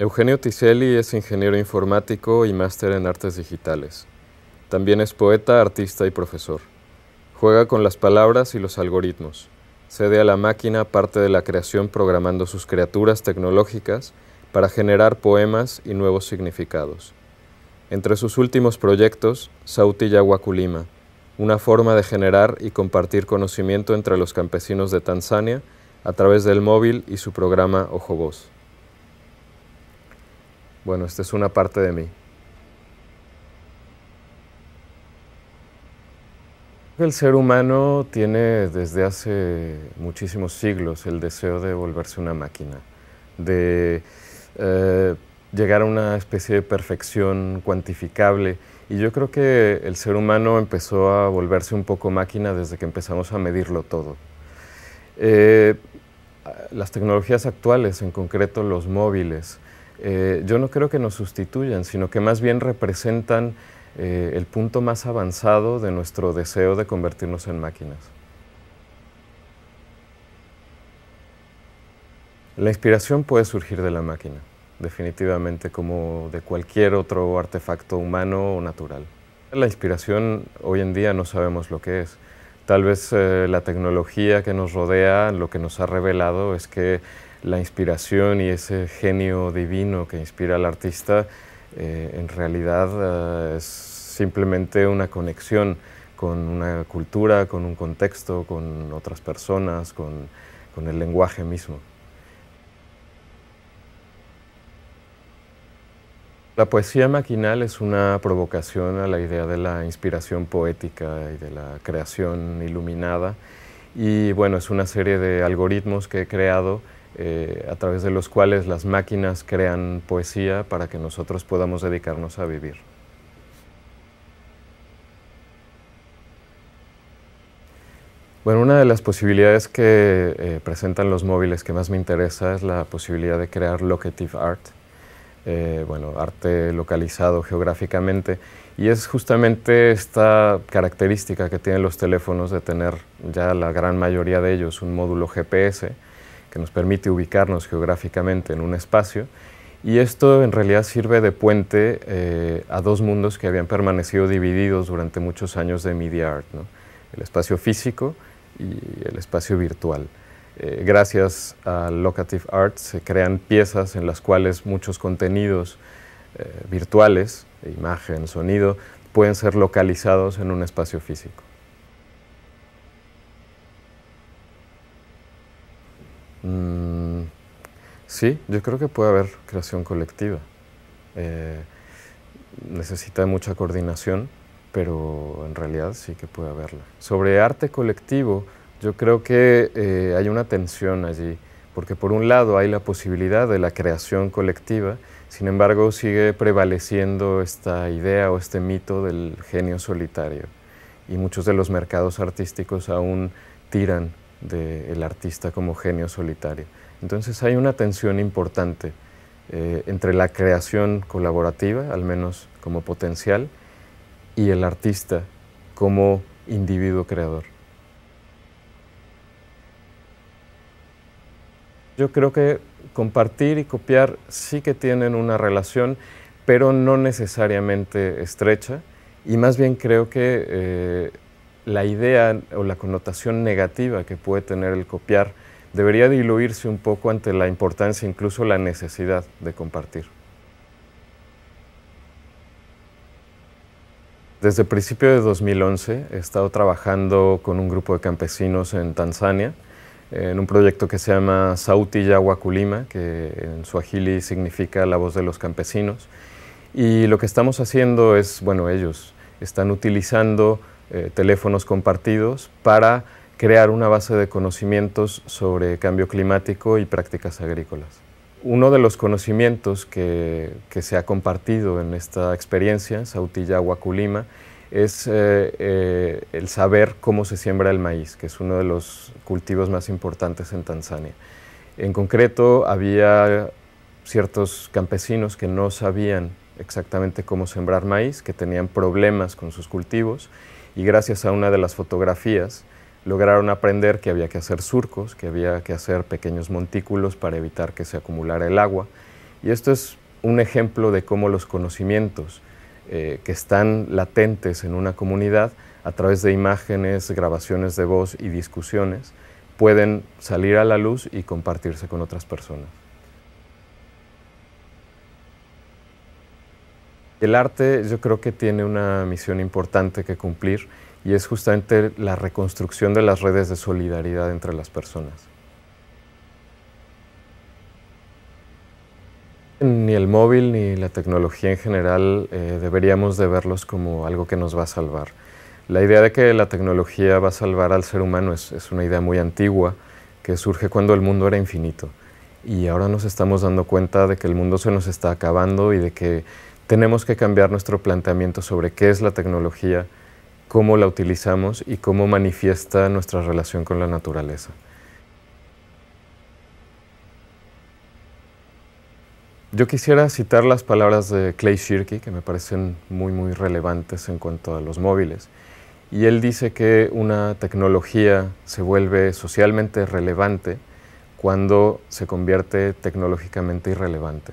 Eugenio Ticelli es ingeniero informático y máster en artes digitales. También es poeta, artista y profesor. Juega con las palabras y los algoritmos. Cede a la máquina parte de la creación programando sus criaturas tecnológicas para generar poemas y nuevos significados. Entre sus últimos proyectos, Sauti Yaguaculima, una forma de generar y compartir conocimiento entre los campesinos de Tanzania a través del móvil y su programa Ojo Voz. Bueno, esta es una parte de mí. El ser humano tiene desde hace muchísimos siglos el deseo de volverse una máquina, de eh, llegar a una especie de perfección cuantificable. Y yo creo que el ser humano empezó a volverse un poco máquina desde que empezamos a medirlo todo. Eh, las tecnologías actuales, en concreto los móviles, eh, yo no creo que nos sustituyan, sino que más bien representan eh, el punto más avanzado de nuestro deseo de convertirnos en máquinas. La inspiración puede surgir de la máquina, definitivamente como de cualquier otro artefacto humano o natural. La inspiración hoy en día no sabemos lo que es. Tal vez eh, la tecnología que nos rodea lo que nos ha revelado es que la inspiración y ese genio divino que inspira al artista, eh, en realidad eh, es simplemente una conexión con una cultura, con un contexto, con otras personas, con, con el lenguaje mismo. La poesía maquinal es una provocación a la idea de la inspiración poética y de la creación iluminada y bueno, es una serie de algoritmos que he creado eh, a través de los cuales las máquinas crean poesía para que nosotros podamos dedicarnos a vivir. Bueno, una de las posibilidades que eh, presentan los móviles que más me interesa es la posibilidad de crear locative art, eh, bueno, arte localizado geográficamente, y es justamente esta característica que tienen los teléfonos de tener ya la gran mayoría de ellos un módulo GPS, que nos permite ubicarnos geográficamente en un espacio. Y esto en realidad sirve de puente eh, a dos mundos que habían permanecido divididos durante muchos años de media art, el espacio físico y el espacio virtual. Eh, gracias a Locative Art se crean piezas en las cuales muchos contenidos eh, virtuales, imagen, sonido, pueden ser localizados en un espacio físico. Mm, sí, yo creo que puede haber creación colectiva. Eh, necesita mucha coordinación, pero en realidad sí que puede haberla. Sobre arte colectivo, yo creo que eh, hay una tensión allí, porque por un lado hay la posibilidad de la creación colectiva, sin embargo sigue prevaleciendo esta idea o este mito del genio solitario, y muchos de los mercados artísticos aún tiran del artista como genio solitario. Entonces hay una tensión importante eh, entre la creación colaborativa, al menos como potencial, y el artista como individuo creador. Yo creo que compartir y copiar sí que tienen una relación, pero no necesariamente estrecha, y más bien creo que eh, la idea o la connotación negativa que puede tener el copiar debería diluirse un poco ante la importancia, incluso la necesidad de compartir. Desde el principio de 2011 he estado trabajando con un grupo de campesinos en Tanzania en un proyecto que se llama Sauti ya Wakulima, que en suahili significa la voz de los campesinos. Y lo que estamos haciendo es, bueno, ellos están utilizando eh, teléfonos compartidos para crear una base de conocimientos sobre cambio climático y prácticas agrícolas. Uno de los conocimientos que, se ha compartido en esta experiencia, Sautilla Huaculima, es eh, eh, el saber cómo se siembra el maíz, que es uno de los cultivos más importantes en Tanzania. En concreto, había ciertos campesinos que no sabían exactamente cómo sembrar maíz, que tenían problemas con sus cultivos y gracias a una de las fotografías lograron aprender que había que hacer surcos, que había que hacer pequeños montículos para evitar que se acumulara el agua. Y esto es un ejemplo de cómo los conocimientos eh, que están latentes en una comunidad, a través de imágenes, grabaciones de voz y discusiones, pueden salir a la luz y compartirse con otras personas. El arte yo creo que tiene una misión importante que cumplir y es justamente la reconstrucción de las redes de solidaridad entre las personas. Ni el móvil ni la tecnología en general eh, deberíamos de verlos como algo que nos va a salvar. La idea de que la tecnología va a salvar al ser humano es una idea muy antigua que surge cuando el mundo era infinito y ahora nos estamos dando cuenta de que el mundo se nos está acabando y de que tenemos que cambiar nuestro planteamiento sobre qué es la tecnología, cómo la utilizamos y cómo manifiesta nuestra relación con la naturaleza. Yo quisiera citar las palabras de Clay Shirky, que me parecen muy, muy relevantes en cuanto a los móviles. Y él dice que una tecnología se vuelve socialmente relevante cuando se convierte tecnológicamente irrelevante.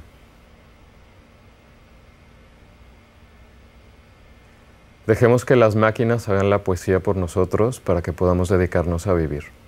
Dejemos que las máquinas hagan la poesía por nosotros para que podamos dedicarnos a vivir.